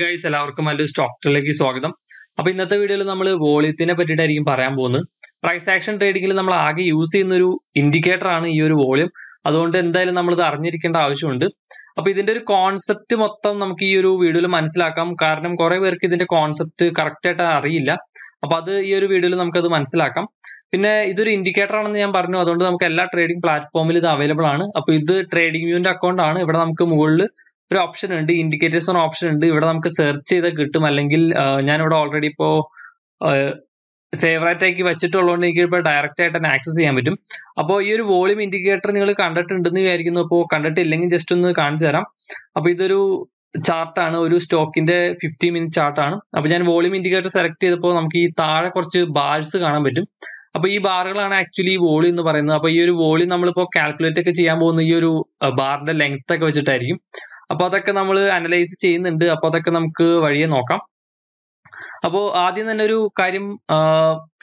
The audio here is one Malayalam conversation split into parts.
ഗൈസ് എല്ലാവർക്കും നല്ലൊരു സ്റ്റോക്ടറിലേക്ക് സ്വാഗതം അപ്പൊ ഇന്നത്തെ വീഡിയോയിൽ നമ്മൾ വോളിയത്തിനെ പറ്റിയിട്ടായിരിക്കും പറയാൻ പോകുന്നത് പ്രൈസ് ആക്ഷൻ ട്രേഡിംഗിൽ നമ്മൾ ആകെ യൂസ് ചെയ്യുന്ന ഒരു ഇൻഡിക്കേറ്റർ ആണ് ഈ ഒരു വോളിയം അതുകൊണ്ട് എന്തായാലും നമ്മൾ ഇത് അറിഞ്ഞിരിക്കേണ്ട ആവശ്യമുണ്ട് അപ്പൊ ഇതിന്റെ ഒരു കോൺസെപ്റ്റ് മൊത്തം നമുക്ക് ഈ ഒരു വീഡിയോയിൽ മനസ്സിലാക്കാം കാരണം കുറെ പേർക്ക് ഇതിന്റെ കോൺസെപ്റ്റ് കറക്റ്റ് ആയിട്ട് അറിയില്ല അപ്പൊ അത് ഈ ഒരു വീഡിയോയിൽ നമുക്കത് മനസ്സിലാക്കാം പിന്നെ ഇതൊരു ഇൻഡിക്കേറ്റർ ആണെന്ന് ഞാൻ പറഞ്ഞു അതുകൊണ്ട് നമുക്ക് എല്ലാ ട്രേഡിംഗ് പ്ലാറ്റ്ഫോമിൽ ഇത് അവൈലബിൾ ആണ് അപ്പൊ ഇത് ട്രേഡിംഗ് വ്യൂവിന്റെ അക്കൗണ്ട് ആണ് ഇവിടെ നമുക്ക് മുകളിൽ ഒരു ഓപ്ഷൻ ഉണ്ട് ഇൻഡിക്കേറ്റേഴ്സ് എന്ന ഓപ്ഷൻ ഉണ്ട് ഇവിടെ നമുക്ക് സെർച്ച് ചെയ്താൽ കിട്ടും അല്ലെങ്കിൽ ഞാൻ ഇവിടെ ഓൾറെഡി ഇപ്പോ ഫേവറേറ്റ് ആക്കി വെച്ചിട്ടുള്ളതുകൊണ്ട് എനിക്ക് ഇപ്പോൾ ഡയറക്റ്റ് ആയിട്ട് തന്നെ ആക്സസ് ചെയ്യാൻ പറ്റും അപ്പോൾ ഈ ഒരു വോളിയം ഇൻഡിക്കേറ്റർ നിങ്ങൾ കണ്ടിട്ടുണ്ടെന്ന് വിചാരിക്കുന്നു അപ്പോൾ കണ്ടിട്ടില്ലെങ്കിൽ ജസ്റ്റ് ഒന്ന് കാണിച്ചു തരാം അപ്പോൾ ഇതൊരു ചാർട്ടാണ് ഒരു സ്റ്റോക്കിന്റെ ഫിഫ്റ്റി മിനിറ്റ് ചാർട്ടാണ് അപ്പോൾ ഞാൻ വോളിയം ഇൻഡിക്കേറ്റർ സെലക്ട് ചെയ്തപ്പോൾ നമുക്ക് ഈ താഴെ കുറച്ച് ബാർസ് കാണാൻ പറ്റും അപ്പോൾ ഈ ബാറുകളാണ് ആക്ച്വലി ഈ വോളിയം എന്ന് പറയുന്നത് അപ്പോൾ ഈ ഒരു വോളിയം നമ്മളിപ്പോൾ കാൽക്കുലേറ്റ് ഒക്കെ ചെയ്യാൻ പോകുന്ന ഈ ഒരു ബാറിന്റെ ലെങ്ത് ഒക്കെ വെച്ചിട്ടായിരിക്കും അപ്പൊ അതൊക്കെ നമ്മൾ അനലൈസ് ചെയ്യുന്നുണ്ട് അപ്പൊ അതൊക്കെ നമുക്ക് വഴിയെ നോക്കാം അപ്പോ ആദ്യം തന്നെ ഒരു കാര്യം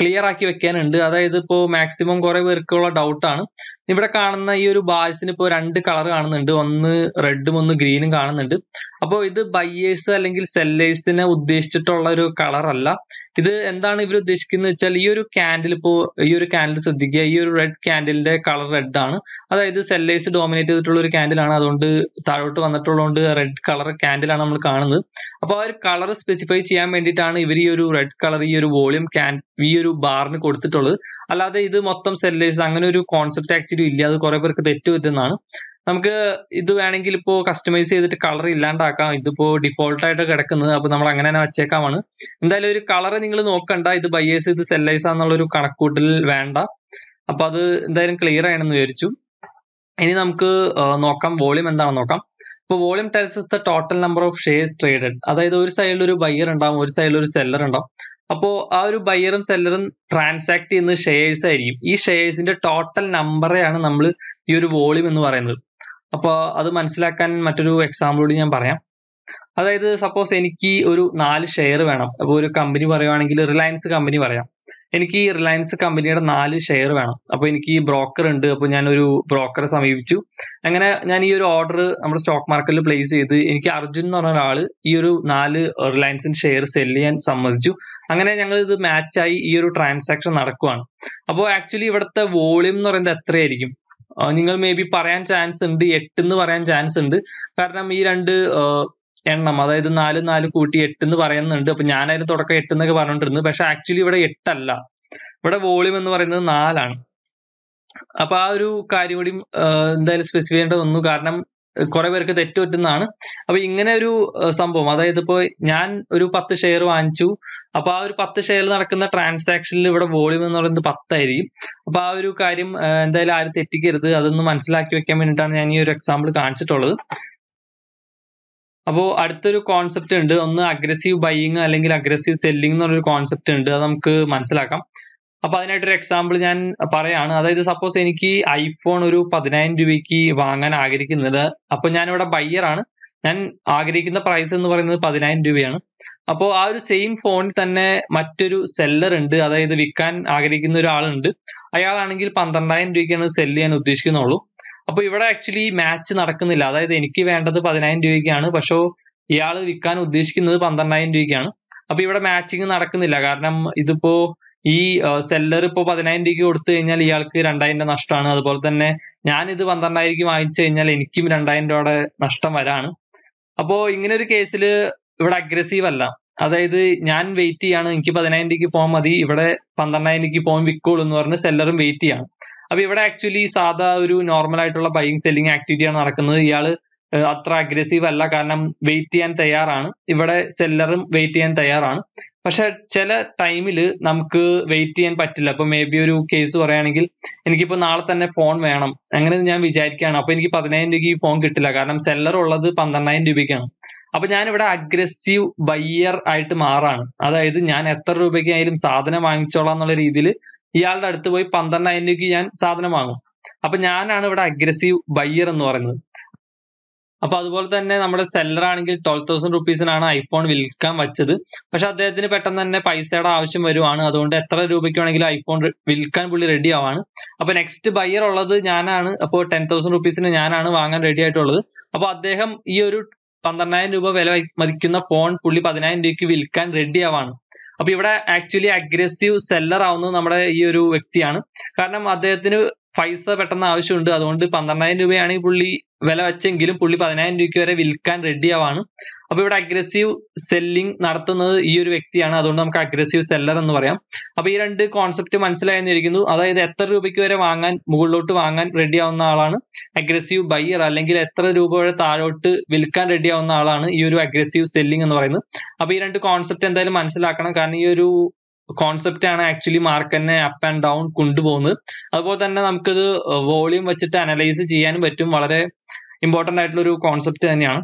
ക്ലിയർ ആക്കി വെക്കാനുണ്ട് അതായത് ഇപ്പോൾ മാക്സിമം കുറെ പേർക്കുള്ള ഡൗട്ടാണ് ഇവിടെ കാണുന്ന ഈ ഒരു ബാഴ്സിന് ഇപ്പോൾ രണ്ട് കളർ കാണുന്നുണ്ട് ഒന്ന് റെഡും ഒന്ന് ഗ്രീനും കാണുന്നുണ്ട് അപ്പോൾ ഇത് ബയ്യേഴ്സ് അല്ലെങ്കിൽ സെല്ലേഴ്സിനെ ഉദ്ദേശിച്ചിട്ടുള്ള ഒരു കളർ അല്ല ഇത് എന്താണ് ഇവർ ഉദ്ദേശിക്കുന്നത് വെച്ചാൽ ഈ ഒരു ക്യാൻഡിൽ ഇപ്പോൾ ഈ ഒരു ക്യാൻഡിൽ ശ്രദ്ധിക്കുക ഈ ഒരു റെഡ് ക്യാൻഡിലിന്റെ കളർ റെഡ് ആണ് അതായത് സെല്ലേഴ്സ് ഡോമിനേറ്റ് ചെയ്തിട്ടുള്ള ഒരു ക്യാൻഡിലാണ് അതുകൊണ്ട് താഴോട്ട് വന്നിട്ടുള്ളതുകൊണ്ട് റെഡ് കളർ ക്യാൻഡിലാണ് നമ്മൾ കാണുന്നത് അപ്പോൾ ആ ഒരു കളർ സ്പെസിഫൈ ചെയ്യാൻ വേണ്ടിയിട്ടാണ് ഇവർ ഈ ഒരു റെഡ് കളർ ഈ ഒരു വോളിയം ക്യാൻ ഈ ഒരു ബാറിന് കൊടുത്തിട്ടുള്ളത് അല്ലാതെ ഇത് മൊത്തം സെല്ലേഴ്സ് അങ്ങനെ ഒരു കോൺസെപ്റ്റ് ആക്ച്വലി ഇല്ല അത് കുറെ പേർക്ക് തെറ്റുപറ്റുന്നതാണ് നമുക്ക് ഇത് വേണമെങ്കിൽ ഇപ്പോൾ കസ്റ്റമൈസ് ചെയ്തിട്ട് കളർ ഇല്ലാണ്ടാക്കാം ഇതിപ്പോ ഡിഫോൾട്ട് ആയിട്ട് കിടക്കുന്നത് അപ്പൊ നമ്മൾ അങ്ങനെ തന്നെ വെച്ചേക്കാമാണ് എന്തായാലും ഒരു കളർ നിങ്ങൾ നോക്കണ്ട ഇത് ബയേഴ്സ് ഇത് സെല്ലേഴ്സ് എന്നുള്ള ഒരു കണക്കൂട്ടിൽ വേണ്ട അപ്പൊ അത് എന്തായാലും ക്ലിയർ ആണെന്ന് വിചാരിച്ചു ഇനി നമുക്ക് നോക്കാം വോളിയം എന്താണെന്ന് നോക്കാം ഇപ്പൊ volume tells the total number of shares traded അതായത് ഒരു സൈഡിൽ ഒരു ബയ്യർ ഉണ്ടാവും ഒരു സൈഡിൽ ഒരു സെല്ലർ ഉണ്ടാവും അപ്പോൾ ആ ഒരു ബയ്യറും സെല്ലറും ട്രാൻസാക്ട് ചെയ്യുന്ന ഷെയർസ് ആയിരിക്കും ഈ ഷെയർസിന്റെ ടോട്ടൽ നമ്പറെയാണ് നമ്മൾ ഈ ഒരു വോളിയം എന്ന് പറയുന്നത് അപ്പോൾ അത് മനസ്സിലാക്കാൻ മറ്റൊരു എക്സാമ്പിൾ കൂടി ഞാൻ പറയാം അതായത് സപ്പോസ് എനിക്ക് ഒരു നാല് ഷെയർ വേണം അപ്പോൾ ഒരു കമ്പനി പറയുകയാണെങ്കിൽ റിലയൻസ് കമ്പനി പറയാം എനിക്ക് റിലയൻസ് കമ്പനിയുടെ നാല് ഷെയർ വേണം അപ്പോൾ എനിക്ക് ഈ ബ്രോക്കർ ഉണ്ട് അപ്പോൾ ഞാൻ ഒരു ബ്രോക്കറെ സമീപിച്ചു അങ്ങനെ ഞാൻ ഈ ഒരു ഓർഡർ നമ്മുടെ സ്റ്റോക്ക് മാർക്കറ്റിൽ പ്ലേസ് ചെയ്ത് എനിക്ക് അർജുൻ എന്ന് പറഞ്ഞ ഒരാൾ ഈ ഒരു നാല് റിലയൻസിന്റെ ഷെയർ സെല്ല് ചെയ്യാൻ സമ്മതിച്ചു അങ്ങനെ ഞങ്ങൾ ഇത് മാച്ചായി ഈ ഒരു ട്രാൻസാക്ഷൻ നടക്കുവാണ് അപ്പോൾ ആക്ച്വലി ഇവിടുത്തെ വോളിയം എന്ന് പറയുന്നത് എത്രയായിരിക്കും നിങ്ങൾ മേ ബി പറയാൻ ചാൻസ് ഉണ്ട് എട്ട് എന്ന് പറയാൻ ചാൻസ് ഉണ്ട് കാരണം ഈ രണ്ട് എണ്ണം അതായത് നാല് നാല് കൂട്ടി എട്ട് എന്ന് പറയുന്നുണ്ട് അപ്പൊ ഞാനായിരുന്നു തുടക്കം എട്ട് എന്നൊക്കെ പറഞ്ഞുകൊണ്ടിരുന്നത് പക്ഷെ ആക്ച്വലി ഇവിടെ എട്ടല്ല ഇവിടെ വോളിയം എന്ന് പറയുന്നത് നാലാണ് അപ്പൊ ആ ഒരു കാര്യം കൂടി എന്തായാലും സ്പെസിഫൈ ചെയ്യേണ്ട വന്നു കാരണം കുറെ പേർക്ക് തെറ്റുപറ്റുന്നതാണ് അപ്പൊ ഇങ്ങനെ ഒരു സംഭവം അതായത് ഇപ്പോ ഞാൻ ഒരു പത്ത് ഷെയർ വാങ്ങിച്ചു അപ്പൊ ആ ഒരു പത്ത് ഷെയർ നടക്കുന്ന ട്രാൻസാക്ഷനിൽ ഇവിടെ വോളിയം എന്ന് പറയുന്നത് പത്തായിരിക്കും അപ്പൊ ആ ഒരു കാര്യം എന്തായാലും ആരും തെറ്റിക്കരുത് അതൊന്ന് മനസ്സിലാക്കി വെക്കാൻ വേണ്ടിയിട്ടാണ് ഞാൻ ഈ ഒരു എക്സാമ്പിൾ കാണിച്ചിട്ടുള്ളത് അപ്പോൾ അടുത്തൊരു കോൺസെപ്റ്റ് ഉണ്ട് ഒന്ന് അഗ്രസീവ് ബൈയിങ് അല്ലെങ്കിൽ അഗ്രസീവ് സെല്ലിംഗ് എന്നുള്ളൊരു കോൺസെപ്റ്റ് ഉണ്ട് അത് നമുക്ക് മനസ്സിലാക്കാം അപ്പൊ അതിനായിട്ടൊരു എക്സാമ്പിൾ ഞാൻ പറയാണ് അതായത് സപ്പോസ് എനിക്ക് ഐഫോൺ ഒരു പതിനായിരം രൂപയ്ക്ക് വാങ്ങാൻ ആഗ്രഹിക്കുന്നത് അപ്പൊ ഞാനിവിടെ ബയ്യറാണ് ഞാൻ ആഗ്രഹിക്കുന്ന പ്രൈസ് എന്ന് പറയുന്നത് പതിനായിരം രൂപയാണ് അപ്പോൾ ആ ഒരു സെയിം ഫോണിൽ തന്നെ മറ്റൊരു സെല്ലർ ഉണ്ട് അതായത് വിൽക്കാൻ ആഗ്രഹിക്കുന്ന ഒരാളുണ്ട് അയാളാണെങ്കിൽ പന്ത്രണ്ടായിരം രൂപയ്ക്കാണ് സെല്ല് ചെയ്യാൻ ഉദ്ദേശിക്കുന്നുള്ളൂ അപ്പൊ ഇവിടെ ആക്ച്വലി മാച്ച് നടക്കുന്നില്ല അതായത് എനിക്ക് വേണ്ടത് പതിനായിരം രൂപയ്ക്കാണ് പക്ഷേ ഇയാൾ വിൽക്കാൻ ഉദ്ദേശിക്കുന്നത് പന്ത്രണ്ടായിരം രൂപയ്ക്കാണ് അപ്പൊ ഇവിടെ മാച്ചിങ് നടക്കുന്നില്ല കാരണം ഇതിപ്പോ ഈ സെല്ലർ ഇപ്പോൾ പതിനായിരം രൂപയ്ക്ക് കൊടുത്തു കഴിഞ്ഞാൽ ഇയാൾക്ക് രണ്ടായിരം രൂപ നഷ്ടമാണ് അതുപോലെ തന്നെ ഞാനിത് പന്ത്രണ്ടായിരം വാങ്ങിച്ചു കഴിഞ്ഞാൽ എനിക്കും രണ്ടായിരം രൂപയുടെ നഷ്ടം വരാണ് അപ്പോൾ ഇങ്ങനെ ഒരു കേസിൽ ഇവിടെ അഗ്രസീവ് അല്ല അതായത് ഞാൻ വെയിറ്റ് ചെയ്യാണ് എനിക്ക് പതിനായിരം രൂപയ്ക്ക് ഫോം മതി ഇവിടെ പന്ത്രണ്ടായിരം രൂപയ്ക്ക് ഫോം വിൽക്കുള്ളൂ എന്ന് പറഞ്ഞ് സെല്ലറും വെയിറ്റ് ചെയ്യാണ് അപ്പൊ ഇവിടെ ആക്ച്വലി സാധാ ഒരു നോർമൽ ആയിട്ടുള്ള ബൈയിങ് സെല്ലിംഗ് ആണ് നടക്കുന്നത് ഇയാൾ അത്ര അഗ്രസീവ് അല്ല കാരണം വെയിറ്റ് ചെയ്യാൻ തയ്യാറാണ് ഇവിടെ സെല്ലറും വെയിറ്റ് ചെയ്യാൻ തയ്യാറാണ് പക്ഷെ ചില ടൈമിൽ നമുക്ക് വെയിറ്റ് ചെയ്യാൻ പറ്റില്ല അപ്പൊ മേ ബി ഒരു കേസ് പറയുകയാണെങ്കിൽ എനിക്കിപ്പോ നാളെ തന്നെ ഫോൺ വേണം അങ്ങനെ ഞാൻ വിചാരിക്കുകയാണ് അപ്പൊ എനിക്ക് പതിനായിരം രൂപയ്ക്ക് ഈ ഫോൺ കിട്ടില്ല കാരണം സെല്ലർ ഉള്ളത് പന്ത്രണ്ടായിരം രൂപയ്ക്കാണ് അപ്പൊ ഞാൻ ഇവിടെ അഗ്രസീവ് ബയ്യർ ആയിട്ട് മാറാണ് അതായത് ഞാൻ എത്ര രൂപയ്ക്കായാലും സാധനം വാങ്ങിച്ചോളാം എന്നുള്ള രീതിയിൽ ഇയാളുടെ അടുത്ത് പോയി പന്ത്രണ്ടായിരം രൂപയ്ക്ക് ഞാൻ സാധനം വാങ്ങും അപ്പൊ ഞാനാണ് ഇവിടെ അഗ്രസീവ് ബയ്യർ എന്ന് പറയുന്നത് അപ്പൊ അതുപോലെ തന്നെ നമ്മുടെ സെല്ലർ ആണെങ്കിൽ ട്വൽവ് തൗസൻഡ് റുപ്പീസിനാണ് ഐഫോൺ വിൽക്കാൻ വെച്ചത് പക്ഷെ അദ്ദേഹത്തിന് പെട്ടെന്ന് തന്നെ പൈസയുടെ ആവശ്യം വരുവാണ് അതുകൊണ്ട് എത്ര രൂപയ്ക്ക് വേണമെങ്കിലും ഐഫോൺ വിൽക്കാൻ പുള്ളി റെഡി ആവാണ് അപ്പൊ നെക്സ്റ്റ് ബയ്യർ ഉള്ളത് ഞാനാണ് അപ്പോൾ ടെൻ തൗസൻഡ് റുപ്പീസിന് ഞാനാണ് വാങ്ങാൻ റെഡി ആയിട്ടുള്ളത് അപ്പൊ അദ്ദേഹം ഈ ഒരു പന്ത്രണ്ടായിരം രൂപ വില മതിക്കുന്ന ഫോൺ പുള്ളി പതിനായിരം രൂപയ്ക്ക് വിൽക്കാൻ റെഡി ആവാണ് അപ്പൊ ഇവിടെ ആക്ച്വലി അഗ്രസീവ് സെല്ലർ ആവുന്നത് നമ്മുടെ ഈ ഒരു വ്യക്തിയാണ് കാരണം അദ്ദേഹത്തിന് പൈസ പെട്ടെന്ന് ആവശ്യമുണ്ട് അതുകൊണ്ട് പന്ത്രണ്ടായിരം രൂപയാണ് ഈ പുള്ളി വില വെച്ചെങ്കിലും പുള്ളി പതിനായിരം രൂപയ്ക്ക് വരെ വിൽക്കാൻ റെഡി ആവാണ് അപ്പൊ ഇവിടെ അഗ്രസീവ് സെല്ലിംഗ് നടത്തുന്നത് ഈ ഒരു വ്യക്തിയാണ് അതുകൊണ്ട് നമുക്ക് അഗ്രസീവ് സെല്ലർ എന്ന് പറയാം അപ്പൊ ഈ രണ്ട് കോൺസെപ്റ്റ് മനസ്സിലായെന്നിരിക്കുന്നു അതായത് എത്ര രൂപയ്ക്ക് വരെ വാങ്ങാൻ മുകളിലോട്ട് വാങ്ങാൻ റെഡി ആവുന്ന ആളാണ് അഗ്രസീവ് ബയ്യർ അല്ലെങ്കിൽ എത്ര രൂപ വരെ താഴോട്ട് വിൽക്കാൻ റെഡി ആവുന്ന ആളാണ് ഈ ഒരു അഗ്രസീവ് സെല്ലിംഗ് എന്ന് പറയുന്നത് അപ്പൊ ഈ രണ്ട് കോൺസെപ്റ്റ് എന്തായാലും മനസ്സിലാക്കണം കാരണം ഈ ഒരു കോൺസെപ്റ്റ് ആണ് ആക്ച്വലി മാർക്കറ്റിനെ അപ്പ് ആൻഡ് ഡൗൺ കൊണ്ടുപോകുന്നത് അതുപോലെ തന്നെ നമുക്കത് വോളിയം വെച്ചിട്ട് അനലൈസ് ചെയ്യാനും പറ്റും വളരെ ഇമ്പോർട്ടന്റ് ആയിട്ടുള്ള ഒരു കോൺസെപ്റ്റ് തന്നെയാണ്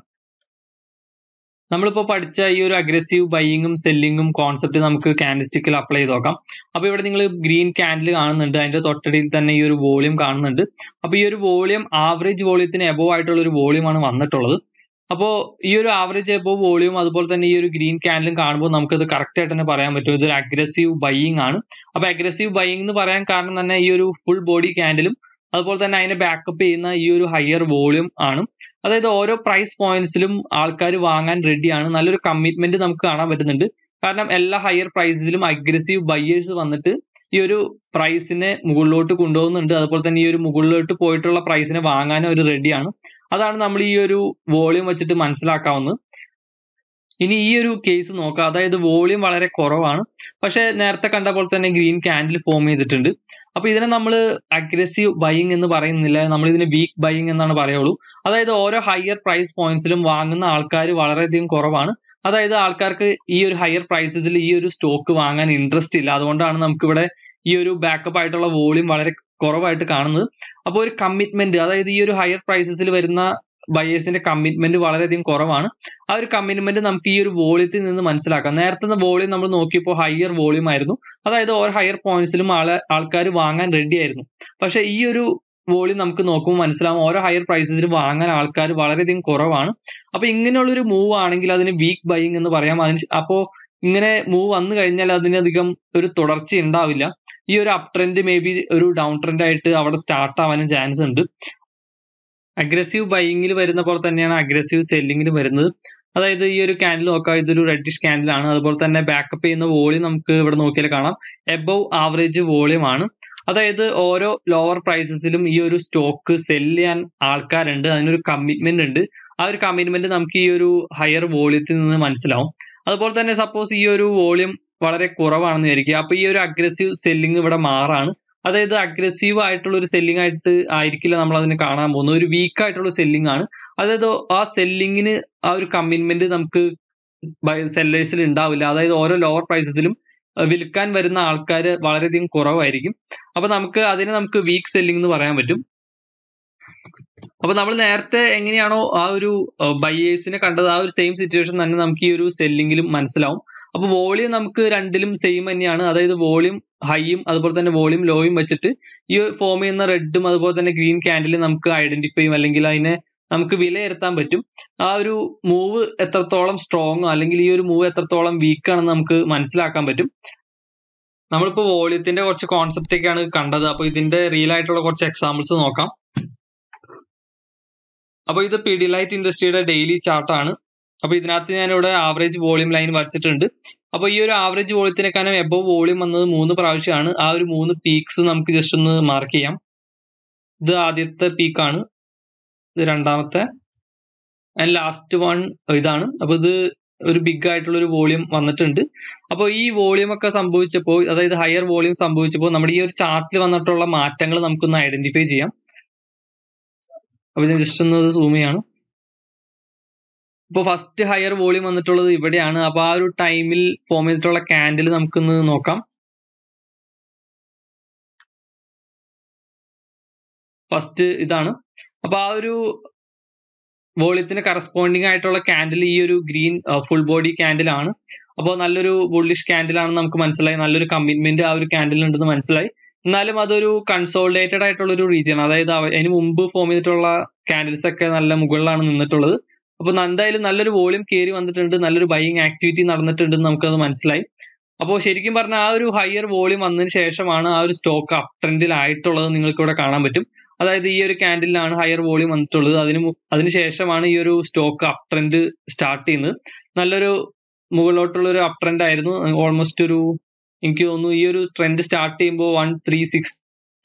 നമ്മളിപ്പോൾ പഠിച്ച ഈ ഒരു അഗ്രസീവ് ബൈയിങ്ങും സെല്ലിങ്ങും കോൺസെപ്റ്റ് നമുക്ക് കാൻഡിസ്റ്റിക്കിൽ അപ്ലൈ ചെയ്ത് നോക്കാം അപ്പോൾ ഇവിടെ നിങ്ങൾ ഗ്രീൻ കാൻഡിൽ കാണുന്നുണ്ട് അതിന്റെ തൊട്ടടിയിൽ തന്നെ ഈ ഒരു വോളിയം കാണുന്നുണ്ട് അപ്പോൾ ഈ ഒരു വോളിയം ആവറേജ് വോളിയത്തിന് എബോ ആയിട്ടുള്ള ഒരു വോളിയമാണ് വന്നിട്ടുള്ളത് അപ്പോൾ ഈ ഒരു ആവറേജ് എബോ വോളിയം അതുപോലെ തന്നെ ഈ ഒരു ഗ്രീൻ കാൻഡിലും കാണുമ്പോൾ നമുക്ക് അത് കറക്റ്റ് ആയിട്ട് തന്നെ പറയാൻ പറ്റും ഇതൊരു അഗ്രസീവ് ബൈയിങ് ആണ് അപ്പോൾ അഗ്രസീവ് ബൈയിങ് എന്ന് പറയാൻ കാരണം തന്നെ ഈ ഒരു ഫുൾ ബോഡി കാൻഡിലും അതുപോലെ തന്നെ അതിനെ ബാക്കപ്പ് ചെയ്യുന്ന ഈ ഒരു ഹയർ വോളിയം ആണ് അതായത് ഓരോ പ്രൈസ് പോയിന്റ്സിലും ആൾക്കാർ വാങ്ങാൻ റെഡിയാണ് നല്ലൊരു കമ്മിറ്റ്മെന്റ് നമുക്ക് കാണാൻ പറ്റുന്നുണ്ട് കാരണം എല്ലാ ഹയർ പ്രൈസിലും അഗ്രസീവ് ബയേഴ്സ് വന്നിട്ട് ഈ ഒരു പ്രൈസിനെ മുകളിലോട്ട് കൊണ്ടുപോകുന്നുണ്ട് അതുപോലെ തന്നെ ഈ ഒരു മുകളിലോട്ട് പോയിട്ടുള്ള പ്രൈസിനെ വാങ്ങാൻ അവർ റെഡിയാണ് അതാണ് നമ്മൾ ഈ ഒരു വോളിയം വെച്ചിട്ട് മനസ്സിലാക്കാവുന്നത് ഇനി ഈ ഒരു കേസ് നോക്കാം അതായത് വോളിയം വളരെ കുറവാണ് പക്ഷേ നേരത്തെ കണ്ട പോലെ തന്നെ ഗ്രീൻ ക്യാൻഡിൽ ഫോം ചെയ്തിട്ടുണ്ട് അപ്പോൾ ഇതിനെ നമ്മൾ അഗ്രസീവ് ബൈയിങ് എന്ന് പറയുന്നില്ല നമ്മൾ ഇതിന് വീക്ക് ബൈയിങ് എന്നാണ് പറയുള്ളൂ അതായത് ഓരോ ഹയർ പ്രൈസ് പോയിന്റ്സിലും വാങ്ങുന്ന ആൾക്കാർ വളരെയധികം കുറവാണ് അതായത് ആൾക്കാർക്ക് ഈ ഒരു ഹയർ പ്രൈസസിൽ ഈ ഒരു സ്റ്റോക്ക് വാങ്ങാൻ ഇൻട്രസ്റ്റ് ഇല്ല അതുകൊണ്ടാണ് നമുക്കിവിടെ ഈ ഒരു ബാക്കപ്പ് ആയിട്ടുള്ള വോളിയം വളരെ കുറവായിട്ട് കാണുന്നത് അപ്പോൾ ഒരു കമ്മിറ്റ്മെന്റ് അതായത് ഈ ഒരു ഹയർ പ്രൈസസിൽ വരുന്ന ബയേഴ്സിന്റെ കമ്മിറ്റ്മെന്റ് വളരെയധികം കുറവാണ് ആ ഒരു കമ്മിറ്റ്മെന്റ് നമുക്ക് ഈ ഒരു വോളിയത്തിൽ നിന്ന് മനസ്സിലാക്കാം നേരത്തെ വോളിയം നമ്മൾ നോക്കിയപ്പോൾ ഹയർ വോളിയം ആയിരുന്നു അതായത് ഓരോ ഹയർ പോയിന്റ്സിലും ആളെ ആൾക്കാർ വാങ്ങാൻ റെഡി ആയിരുന്നു പക്ഷെ ഈ ഒരു വോളിയം നമുക്ക് നോക്കുമ്പോൾ മനസ്സിലാവും ഓരോ ഹയർ പ്രൈസസിൽ വാങ്ങാൻ ആൾക്കാർ വളരെയധികം കുറവാണ് അപ്പൊ ഒരു മൂവ് ആണെങ്കിൽ അതിന് വീക്ക് ബൈങ് എന്ന് പറയാം അതിന് അപ്പോൾ ഇങ്ങനെ മൂവ് വന്നു കഴിഞ്ഞാൽ അതിനധികം ഒരു തുടർച്ച ഉണ്ടാവില്ല ഈ ഒരു അപ് ട്രെൻഡ് മേ ബി ഒരു ഡൗൺ ട്രെൻഡ് ആയിട്ട് അവിടെ സ്റ്റാർട്ട് ആവാനും ചാൻസ് ഉണ്ട് അഗ്രസീവ് ബൈയിങ്ങിൽ വരുന്ന പോലെ തന്നെയാണ് അഗ്രസീവ് സെല്ലിങ്ങിൽ വരുന്നത് അതായത് ഈ ഒരു ക്യാൻഡിൽ നോക്കാം ഇതൊരു റെഡിഷ് ആണ് അതുപോലെ തന്നെ ബാക്കപ്പ് ചെയ്യുന്ന വോളിയം നമുക്ക് ഇവിടെ നോക്കിയാൽ കാണാം എബവ് ആവറേജ് വോളിയം ആണ് അതായത് ഓരോ ലോവർ പ്രൈസസിലും ഈ ഒരു സ്റ്റോക്ക് സെല് ചെയ്യാൻ ആൾക്കാരുണ്ട് അതിനൊരു കമ്മിറ്റ്മെന്റ് ഉണ്ട് ആ ഒരു കമ്മിറ്റ്മെന്റ് നമുക്ക് ഈ ഒരു ഹയർ വോളിയത്തിൽ നിന്ന് മനസ്സിലാവും അതുപോലെ തന്നെ സപ്പോസ് ഈ ഒരു വോളിയം വളരെ കുറവാണെന്ന് വിചാരിക്കുക അപ്പൊ ഈ ഒരു അഗ്രസീവ് സെല്ലിംഗ് ഇവിടെ മാറാണ് അതായത് അഗ്രസീവ് ആയിട്ടുള്ള ഒരു സെല്ലിംഗ് ആയിട്ട് ആയിരിക്കില്ല നമ്മൾ അതിനെ കാണാൻ പോകുന്നത് ഒരു വീക്ക് ആയിട്ടുള്ള സെല്ലിംഗ് ആണ് അതായത് ആ സെല്ലിങ്ങിന് ആ ഒരു കമ്മിറ്റ്മെന്റ് നമുക്ക് സെല്ലേഴ്സിൽ ഉണ്ടാവില്ല അതായത് ഓരോ ലോവർ പ്രൈസസിലും വിൽക്കാൻ വരുന്ന ആൾക്കാർ വളരെയധികം കുറവായിരിക്കും അപ്പൊ നമുക്ക് അതിനെ നമുക്ക് വീക്ക് സെല്ലിംഗ് എന്ന് പറയാൻ പറ്റും അപ്പൊ നമ്മൾ നേരത്തെ എങ്ങനെയാണോ ആ ഒരു ബയേഴ്സിനെ കണ്ടത് ആ ഒരു സെയിം സിറ്റുവേഷൻ തന്നെ നമുക്ക് ഈ ഒരു സെല്ലിങ്ങിലും മനസ്സിലാവും അപ്പോൾ വോളിയം നമുക്ക് രണ്ടിലും സെയിം തന്നെയാണ് അതായത് വോളിയം ഹൈയും അതുപോലെ തന്നെ വോളിയം ലോയും വെച്ചിട്ട് ഈ ഫോം ചെയ്യുന്ന റെഡും അതുപോലെ തന്നെ ഗ്രീൻ ക്യാൻഡിൽ നമുക്ക് ഐഡന്റിഫൈ അല്ലെങ്കിൽ അതിനെ നമുക്ക് വിലയിരുത്താൻ പറ്റും ആ ഒരു മൂവ് എത്രത്തോളം സ്ട്രോങ് അല്ലെങ്കിൽ ഈ ഒരു മൂവ് എത്രത്തോളം വീക്ക് ആണെന്ന് നമുക്ക് മനസ്സിലാക്കാൻ പറ്റും നമ്മളിപ്പോൾ വോളിയത്തിന്റെ കുറച്ച് കോൺസെപ്റ്റ് ഒക്കെയാണ് കണ്ടത് അപ്പോൾ ഇതിന്റെ റിയൽ ആയിട്ടുള്ള കുറച്ച് എക്സാമ്പിൾസ് നോക്കാം അപ്പോൾ ഇത് പിഡിലൈറ്റ് ഇൻഡസ്ട്രിയുടെ ഡെയിലി ചാർട്ടാണ് അപ്പൊ ഇതിനകത്ത് ഇവിടെ ആവറേജ് വോളിയം ലൈൻ വരച്ചിട്ടുണ്ട് അപ്പൊ ഈ ഒരു ആവറേജ് വോളിയത്തിനെക്കാളും എബോ വോളിയം വന്നത് മൂന്ന് പ്രാവശ്യമാണ് ആ ഒരു മൂന്ന് പീക്സ് നമുക്ക് ജസ്റ്റ് ഒന്ന് മാർക്ക് ചെയ്യാം ഇത് ആദ്യത്തെ പീക്കാണ് ഇത് രണ്ടാമത്തെ ആൻഡ് ലാസ്റ്റ് വൺ ഇതാണ് അപ്പൊ ഇത് ഒരു ബിഗ് ആയിട്ടുള്ള ഒരു വോളിയം വന്നിട്ടുണ്ട് അപ്പോൾ ഈ വോളിയം ഒക്കെ സംഭവിച്ചപ്പോൾ അതായത് ഹയർ വോളിയം സംഭവിച്ചപ്പോൾ നമ്മുടെ ഈ ഒരു ചാർട്ടിൽ വന്നിട്ടുള്ള മാറ്റങ്ങൾ നമുക്കൊന്ന് ഐഡന്റിഫൈ ചെയ്യാം അപ്പൊ ഞാൻ ജസ്റ്റ് ഒന്ന് സൂം ചെയ്യാണ് ഇപ്പൊ ഫസ്റ്റ് ഹയർ വോളിയം വന്നിട്ടുള്ളത് ഇവിടെയാണ് അപ്പോൾ ആ ഒരു ടൈമിൽ ഫോം ചെയ്തിട്ടുള്ള ക്യാൻഡിൽ നമുക്കൊന്ന് നോക്കാം ഫസ്റ്റ് ഇതാണ് അപ്പോൾ ആ ഒരു വോളിയത്തിന് കറസ്പോണ്ടിങ് ആയിട്ടുള്ള ക്യാൻഡിൽ ഈ ഒരു ഗ്രീൻ ഫുൾ ബോഡി ക്യാൻഡിൽ ആണ് അപ്പോൾ നല്ലൊരു ബുള്ളിഷ് ക്യാൻഡിൽ ആണെന്ന് നമുക്ക് മനസ്സിലായി നല്ലൊരു കമ്മിറ്റ്മെന്റ് ആ ഒരു ക്യാൻഡിൽ ഉണ്ടെന്ന് മനസ്സിലായി എന്നാലും അതൊരു കൺസോൾഡേറ്റഡ് ആയിട്ടുള്ള ഒരു റീജിയൻ അതായത് അതിന് മുമ്പ് ഫോം ചെയ്തിട്ടുള്ള ക്യാൻഡിൽസ് ഒക്കെ നല്ല മുകളിലാണ് നിന്നിട്ടുള്ളത് അപ്പോൾ എന്തായാലും നല്ലൊരു വോളിയം കയറി വന്നിട്ടുണ്ട് നല്ലൊരു ബൈയിങ് ആക്ടിവിറ്റി നടന്നിട്ടുണ്ട് നമുക്കത് മനസ്സിലായി അപ്പോൾ ശരിക്കും പറഞ്ഞാൽ ആ ഒരു ഹയർ വോളിയം വന്നതിന് ശേഷമാണ് ആ ഒരു സ്റ്റോക്ക് അപ് ട്രെൻഡിലായിട്ടുള്ളത് നിങ്ങൾക്ക് ഇവിടെ കാണാൻ പറ്റും അതായത് ഈ ഒരു കാൻഡിലാണ് ഹയർ വോളിയം വന്നിട്ടുള്ളത് അതിന് അതിനുശേഷമാണ് ഈ ഒരു സ്റ്റോക്ക് അപ് ട്രെൻഡ് സ്റ്റാർട്ട് ചെയ്യുന്നത് നല്ലൊരു മുകളിലോട്ടുള്ള ഒരു അപ് ട്രെൻഡ് ആയിരുന്നു ഓൾമോസ്റ്റ് ഒരു എനിക്ക് തോന്നുന്നു ഈ ഒരു ട്രെൻഡ് സ്റ്റാർട്ട് ചെയ്യുമ്പോൾ വൺ ത്രീ സിക്സ്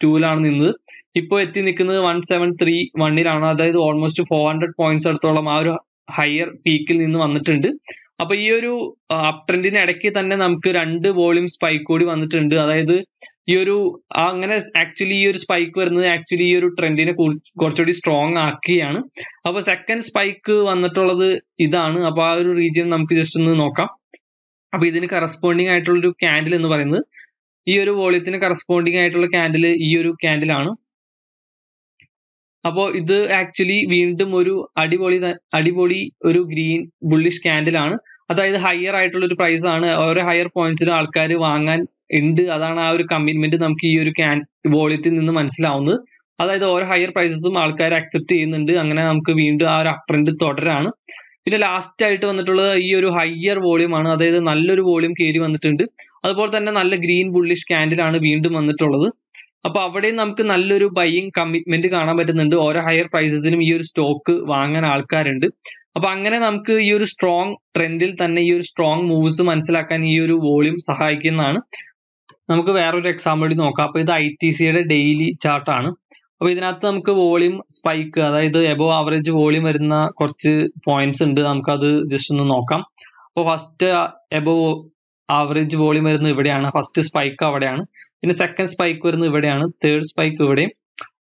ടൂവിലാണ് നിന്നത് ഇപ്പോൾ എത്തി നിൽക്കുന്നത് വൺ സെവൻ ത്രീ വണ്ണിലാണ് അതായത് ഓൾമോസ്റ്റ് ഫോർ ഹൺഡ്രഡ് പോയിന്റ്സ് അടുത്തോളം ആ ഒരു ഹയർ പീക്കിൽ നിന്ന് വന്നിട്ടുണ്ട് അപ്പൊ ഈ ഒരു അപ് ട്രെൻഡിന് ഇടയ്ക്ക് തന്നെ നമുക്ക് രണ്ട് വോളിയം സ്പൈക്ക് കൂടി വന്നിട്ടുണ്ട് അതായത് ഈ ഒരു അങ്ങനെ ആക്ച്വലി ഈ ഒരു സ്പൈക്ക് വരുന്നത് ആക്ച്വലി ഈ ഒരു ട്രെൻഡിനെ കുറച്ചുകൂടി സ്ട്രോങ് ആക്കിയാണ് അപ്പൊ സെക്കൻഡ് സ്പൈക്ക് വന്നിട്ടുള്ളത് ഇതാണ് അപ്പൊ ആ ഒരു റീജിയൻ നമുക്ക് ജസ്റ്റ് ഒന്ന് നോക്കാം അപ്പൊ ഇതിന് കറസ്പോണ്ടിങ് ആയിട്ടുള്ള ഒരു ക്യാൻഡിൽ എന്ന് പറയുന്നത് ഈ ഒരു വോളിയത്തിന് കറസ്പോണ്ടിങ് ആയിട്ടുള്ള ക്യാൻഡിൽ ഈ ഒരു ക്യാൻഡിലാണ് അപ്പോൾ ഇത് ആക്ച്വലി വീണ്ടും ഒരു അടിപൊളി അടിപൊളി ഒരു ഗ്രീൻ ബുള്ളിഷ് ക്യാൻഡിലാണ് അതായത് ഹയർ ആയിട്ടുള്ള ഒരു പ്രൈസ് ആണ് ഓരോ ഹയർ പോയിന്റ്സിലും ആൾക്കാർ വാങ്ങാൻ ഉണ്ട് അതാണ് ആ ഒരു കമ്മിറ്റ്മെന്റ് നമുക്ക് ഈ ഒരു ക്യാൻ വോളിയത്തിൽ നിന്ന് മനസ്സിലാവുന്നത് അതായത് ഓരോ ഹയർ പ്രൈസസും ആൾക്കാർ അക്സെപ്റ്റ് ചെയ്യുന്നുണ്ട് അങ്ങനെ നമുക്ക് വീണ്ടും ആ ഒരു അപ്രന്റ് തുടരാണ് പിന്നെ ലാസ്റ്റ് ആയിട്ട് വന്നിട്ടുള്ളത് ഈ ഒരു ഹയർ വോളിയം ആണ് അതായത് നല്ലൊരു വോളിയം കയറി വന്നിട്ടുണ്ട് അതുപോലെ തന്നെ നല്ല ഗ്രീൻ ബുള്ളിഷ് ക്യാൻഡിലാണ് വീണ്ടും വന്നിട്ടുള്ളത് അപ്പോൾ അവിടെയും നമുക്ക് നല്ലൊരു ബൈയിങ് കമ്മിറ്റ്മെന്റ് കാണാൻ പറ്റുന്നുണ്ട് ഓരോ ഹയർ പ്രൈസസിനും ഈ ഒരു സ്റ്റോക്ക് വാങ്ങാൻ ആൾക്കാരുണ്ട് അപ്പൊ അങ്ങനെ നമുക്ക് ഈ ഒരു സ്ട്രോങ് ട്രെൻഡിൽ തന്നെ ഈ ഒരു സ്ട്രോങ് മൂവ്സ് മനസ്സിലാക്കാൻ ഈ ഒരു വോളിയം സഹായിക്കുന്നതാണ് നമുക്ക് വേറൊരു എക്സാമ്പിൾ നോക്കാം അപ്പോൾ ഇത് ഐ ടി സിയുടെ ഡെയിലി ചാർട്ടാണ് അപ്പോൾ ഇതിനകത്ത് നമുക്ക് വോളിയം സ്പൈക്ക് അതായത് എബോ ആവറേജ് വോളിയം വരുന്ന കുറച്ച് പോയിന്റ്സ് ഉണ്ട് നമുക്കത് ജസ്റ്റ് ഒന്ന് നോക്കാം അപ്പോൾ ഫസ്റ്റ് എബോ ആവറേജ് വോളിയം വരുന്നത് ഇവിടെയാണ് ഫസ്റ്റ് സ്പൈക്ക് അവിടെയാണ് പിന്നെ സെക്കൻഡ് സ്പൈക്ക് വരുന്നത് ഇവിടെയാണ് തേർഡ് സ്പൈക്ക് ഇവിടെയും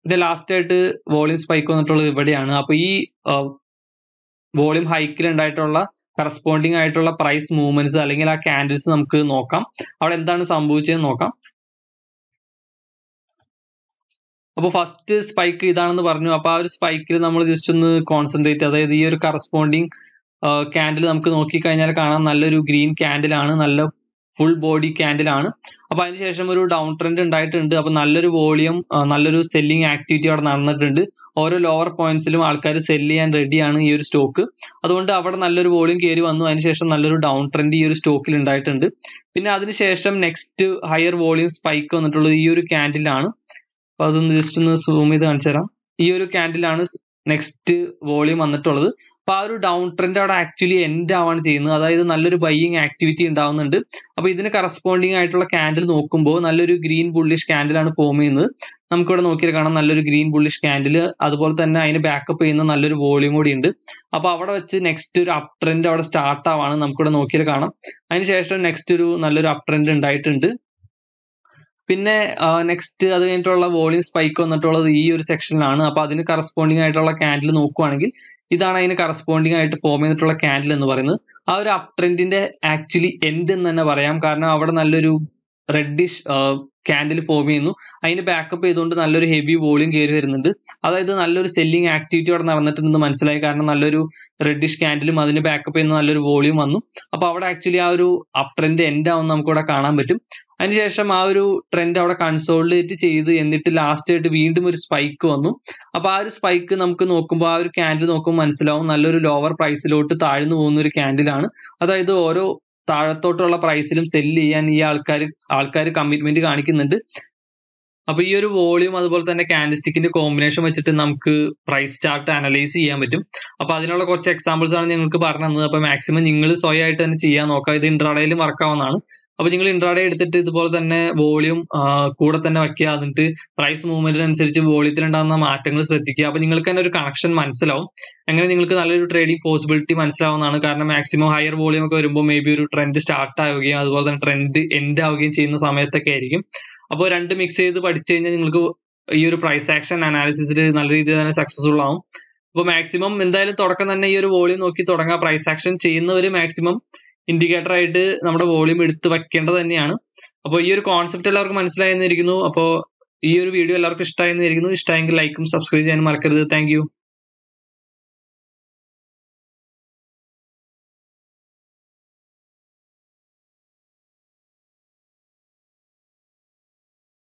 പിന്നെ ലാസ്റ്റ് ആയിട്ട് വോളിയം സ്പൈക്ക് വന്നിട്ടുള്ളത് ഇവിടെയാണ് അപ്പൊ ഈ വോളിയം ഹൈക്കിൽ ഉണ്ടായിട്ടുള്ള കറസ്പോണ്ടിങ് ആയിട്ടുള്ള പ്രൈസ് മൂവ്മെന്റ്സ് അല്ലെങ്കിൽ ആ ക്യാൻഡിൽസ് നമുക്ക് നോക്കാം അവിടെ എന്താണ് സംഭവിച്ചതെന്ന് നോക്കാം അപ്പോൾ ഫസ്റ്റ് സ്പൈക്ക് ഇതാണെന്ന് പറഞ്ഞു അപ്പൊ ആ ഒരു സ്പൈക്കിൽ നമ്മൾ ജസ്റ്റ് ഒന്ന് കോൺസെൻട്രേറ്റ് അതായത് ഈ ഒരു കറസ്പോണ്ടിങ് ക്യാൻഡിൽ നമുക്ക് നോക്കിക്കഴിഞ്ഞാൽ കാണാം നല്ലൊരു ഗ്രീൻ ക്യാൻഡിലാണ് നല്ല ഫുൾ ബോഡി ക്യാൻഡിലാണ് അപ്പൊ അതിനുശേഷം ഒരു ഡൗൺ ട്രെൻഡ് ഉണ്ടായിട്ടുണ്ട് അപ്പൊ നല്ലൊരു വോളിയം നല്ലൊരു സെല്ലിംഗ് ആക്ടിവിറ്റി അവിടെ നടന്നിട്ടുണ്ട് ഓരോ ലോവർ പോയിന്റ്സിലും ആൾക്കാർ സെല്ല് ചെയ്യാൻ റെഡിയാണ് ഈ ഒരു സ്റ്റോക്ക് അതുകൊണ്ട് അവിടെ നല്ലൊരു വോളിയം കയറി വന്നു അതിനുശേഷം നല്ലൊരു ഡൗൺ ട്രെൻഡ് ഈ ഒരു സ്റ്റോക്കിൽ ഉണ്ടായിട്ടുണ്ട് പിന്നെ അതിനുശേഷം നെക്സ്റ്റ് ഹയർ വോളിയം സ്പൈക്ക് വന്നിട്ടുള്ളത് ഈ ഒരു ക്യാൻഡിലാണ് അപ്പൊ അതൊന്ന് ജസ്റ്റ് ഒന്ന് സൂം ചെയ്ത് കാണിച്ചു തരാം ഈ ഒരു ക്യാൻഡിലാണ് നെക്സ്റ്റ് വോളിയം വന്നിട്ടുള്ളത് അപ്പൊ ആ ഒരു ഡൗൺ ട്രെൻഡ് അവിടെ ആക്ച്വലി എൻഡ് ആവാണ് ചെയ്യുന്നത് അതായത് നല്ലൊരു ബൈയിങ് ആക്ടിവിറ്റി ഉണ്ടാവുന്നുണ്ട് അപ്പോൾ ഇതിന് കറസ്പോണ്ടിങ് ആയിട്ടുള്ള കാൻഡിൽ നോക്കുമ്പോൾ നല്ലൊരു ഗ്രീൻ ബുള്ളിഷ് ആണ് ഫോം ചെയ്യുന്നത് നമുക്കിവിടെ നോക്കിയാൽ കാണാം നല്ലൊരു ഗ്രീൻ ബുള്ളിഷ് കാൻഡിൽ അതുപോലെ തന്നെ അതിന് ബാക്കപ്പ് ചെയ്യുന്ന നല്ലൊരു വോളിയം കൂടി ഉണ്ട് അപ്പോൾ അവിടെ വെച്ച് നെക്സ്റ്റ് ഒരു അപ് ട്രെൻഡ് അവിടെ സ്റ്റാർട്ട് ആവാണ് നമുക്കിവിടെ നോക്കിയാൽ കാണാം അതിനുശേഷം നെക്സ്റ്റ് ഒരു നല്ലൊരു അപ് ട്രെൻഡ് ഉണ്ടായിട്ടുണ്ട് പിന്നെ നെക്സ്റ്റ് അത് കഴിഞ്ഞിട്ടുള്ള വോളിയം സ്പൈക്ക് വന്നിട്ടുള്ളത് ഈ ഒരു സെക്ഷനിലാണ് അപ്പോൾ അതിന് കറസ്പോണ്ടിങ് ആയിട്ടുള്ള കാൻഡിൽ നോക്കുവാണെങ്കിൽ ഇതാണ് അതിന് കറസ്പോണ്ടിങ് ആയിട്ട് ഫോം ചെയ്തിട്ടുള്ള കാൻഡിൽ എന്ന് പറയുന്നത് ആ ഒരു അപ് ട്രെൻഡിന്റെ ആക്ച്വലി എൻഡ് എന്ന് തന്നെ പറയാം കാരണം അവിടെ നല്ലൊരു റെഡിഷ് ക്യാൻഡിൽ ഫോം ചെയ്യുന്നു അതിന് ബാക്കപ്പ് ചെയ്തുകൊണ്ട് നല്ലൊരു ഹെവി വോളിയം കയറി വരുന്നുണ്ട് അതായത് നല്ലൊരു സെല്ലിംഗ് ആക്ടിവിറ്റി അവിടെ നടന്നിട്ടുണ്ടെന്ന് മനസ്സിലായി കാരണം നല്ലൊരു റെഡിഷ് ക്യാൻഡിലും അതിന് ബാക്കപ്പ് ചെയ്യുന്ന നല്ലൊരു വോളിയം വന്നു അപ്പോൾ അവിടെ ആക്ച്വലി ആ ഒരു അപ് ട്രെൻഡ് എൻഡ് ആവുന്ന നമുക്കിവിടെ കാണാൻ പറ്റും അതിനുശേഷം ആ ഒരു ട്രെൻഡ് അവിടെ കൺസോളിഡേറ്റ് ചെയ്ത് എന്നിട്ട് ലാസ്റ്റ് ആയിട്ട് വീണ്ടും ഒരു സ്പൈക്ക് വന്നു അപ്പോൾ ആ ഒരു സ്പൈക്ക് നമുക്ക് നോക്കുമ്പോൾ ആ ഒരു ക്യാൻഡിൽ നോക്കുമ്പോൾ മനസ്സിലാവും നല്ലൊരു ലോവർ പ്രൈസിലോട്ട് താഴ്ന്നു പോകുന്ന ഒരു ക്യാൻഡിലാണ് അതായത് ഓരോ താഴത്തോട്ടുള്ള പ്രൈസിലും സെല്ല് ചെയ്യാൻ ഈ ആൾക്കാർ ആൾക്കാർ കമ്മിറ്റ്മെന്റ് കാണിക്കുന്നുണ്ട് അപ്പൊ ഈ ഒരു വോളിയം അതുപോലെ തന്നെ കാൻഡിസ്റ്റിക്കിന്റെ കോമ്പിനേഷൻ വെച്ചിട്ട് നമുക്ക് പ്രൈസ് ചാർട്ട് അനലൈസ് ചെയ്യാൻ പറ്റും അപ്പൊ അതിനുള്ള കുറച്ച് എക്സാമ്പിൾസ് ആണ് നിങ്ങൾക്ക് പറഞ്ഞു തന്നത് അപ്പൊ മാക്സിമം നിങ്ങൾ സ്വയമായിട്ട് തന്നെ ചെയ്യാൻ നോക്കുക ഇത് ഇൻട്രാഡയിലും വർക്ക് ആവുന്നതാണ് അപ്പൊ നിങ്ങൾ ഇൻട്രാഡേ എടുത്തിട്ട് ഇതുപോലെ തന്നെ വോളിയം കൂടെ തന്നെ വയ്ക്കുക എന്നിട്ട് പ്രൈസ് മൂവ്മെന്റിനനുസരിച്ച് വോളിയത്തിലുണ്ടാകുന്ന മാറ്റങ്ങൾ ശ്രദ്ധിക്കുക അപ്പൊ നിങ്ങൾക്ക് തന്നെ ഒരു കണക്ഷൻ മനസ്സിലാവും അങ്ങനെ നിങ്ങൾക്ക് നല്ലൊരു ട്രേഡിംഗ് പോസിബിലിറ്റി മനസ്സിലാവുന്നതാണ് കാരണം മാക്സിമം ഹയർ വോളിയം ഒക്കെ വരുമ്പോൾ മേ ബി ഒരു ട്രെൻഡ് സ്റ്റാർട്ട് ആവുകയും അതുപോലെ തന്നെ ട്രെൻഡ് എൻഡ് ആവുകയും ചെയ്യുന്ന സമയത്തൊക്കെ ആയിരിക്കും അപ്പോൾ രണ്ട് മിക്സ് ചെയ്ത് പഠിച്ചു കഴിഞ്ഞാൽ നിങ്ങൾക്ക് ഈ ഒരു പ്രൈസ് ആക്ഷൻ അനാലിസിസിൽ നല്ല രീതിയിൽ തന്നെ സക്സസ്ഫുൾ ആവും അപ്പോൾ മാക്സിമം എന്തായാലും തുടക്കം തന്നെ ഈ ഒരു വോളിയം നോക്കി തുടങ്ങാം പ്രൈസ് ആക്ഷൻ ചെയ്യുന്നവർ മാക്സിമം ഇൻഡിക്കേറ്റർ ആയിട്ട് നമ്മുടെ വോളിയം എടുത്ത് വയ്ക്കേണ്ടത് തന്നെയാണ് അപ്പോൾ ഈ ഒരു കോൺസെപ്റ്റ് എല്ലാവർക്കും മനസ്സിലായെന്നിരിക്കുന്നു അപ്പോൾ ഈ ഒരു വീഡിയോ എല്ലാവർക്കും ഇഷ്ടമായെന്നിരിക്കുന്നു ഇഷ്ടമായെങ്കിൽ ലൈക്കും സബ്സ്ക്രൈബ് ചെയ്യാനും മറക്കരുത് താങ്ക്